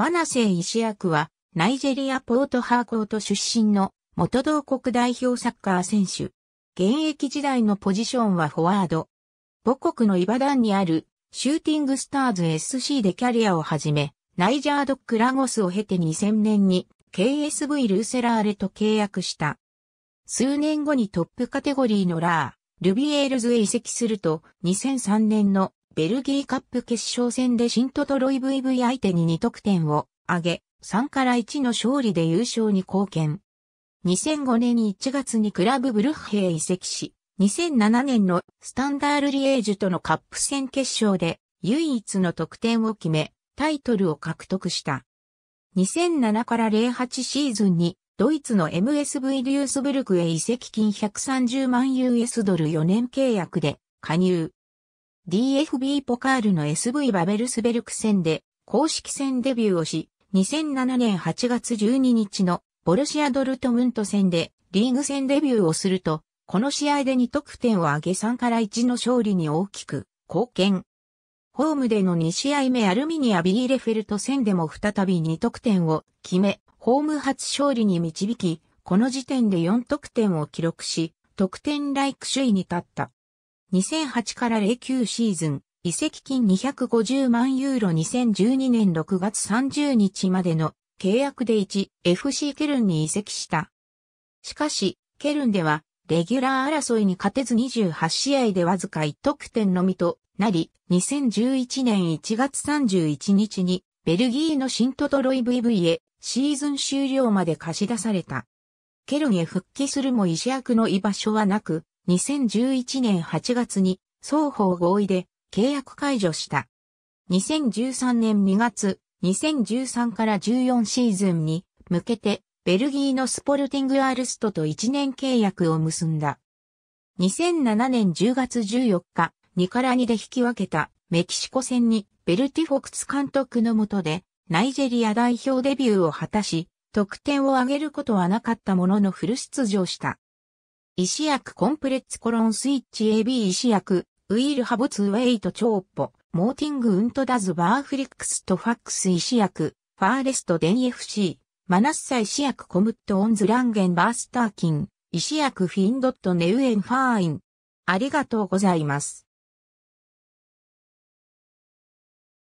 マナセイ石役は、ナイジェリアポートハーコート出身の元同国代表サッカー選手。現役時代のポジションはフォワード。母国のイバダンにあるシューティングスターズ SC でキャリアを始め、ナイジャードックラゴスを経て2000年に KSV ルーセラーレと契約した。数年後にトップカテゴリーのラー、ルビエールズへ移籍すると2003年のベルギーカップ決勝戦でシントトロイ VV 相手に2得点を挙げ、3から1の勝利で優勝に貢献。2005年1月にクラブブルッヘへ移籍し、2007年のスタンダールリエージュとのカップ戦決勝で唯一の得点を決め、タイトルを獲得した。2007から08シーズンにドイツの MSV リュースブルクへ移籍金130万 US ドル4年契約で加入。DFB ポカールの SV バベルスベルク戦で公式戦デビューをし、2007年8月12日のボルシア・ドルトムント戦でリーグ戦デビューをすると、この試合で2得点を挙げ3から1の勝利に大きく貢献。ホームでの2試合目アルミニア・ビーレフェルト戦でも再び2得点を決め、ホーム初勝利に導き、この時点で4得点を記録し、得点ライク首位に立った。2008から09シーズン、移籍金250万ユーロ2012年6月30日までの契約で 1FC ケルンに移籍した。しかし、ケルンでは、レギュラー争いに勝てず28試合でわずか1得点のみとなり、2011年1月31日に、ベルギーのシントトロイ VV へシーズン終了まで貸し出された。ケルンへ復帰するも医師役の居場所はなく、2011年8月に双方合意で契約解除した。2013年2月、2013から14シーズンに向けてベルギーのスポルティングアールストと1年契約を結んだ。2007年10月14日、2から2で引き分けたメキシコ戦にベルティフォクツ監督の下でナイジェリア代表デビューを果たし、得点を挙げることはなかったもののフル出場した。医師薬コンプレッツコロンスイッチ AB 医師薬、ウィールハボツウェイトチョーポ、モーティングウントダズバーフリックスとファックス医師薬、ファーレストデン FC、マナッサ医師薬コムットオンズランゲンバースターキン、医師薬フィンドットネウエンファーイン。ありがとうございます。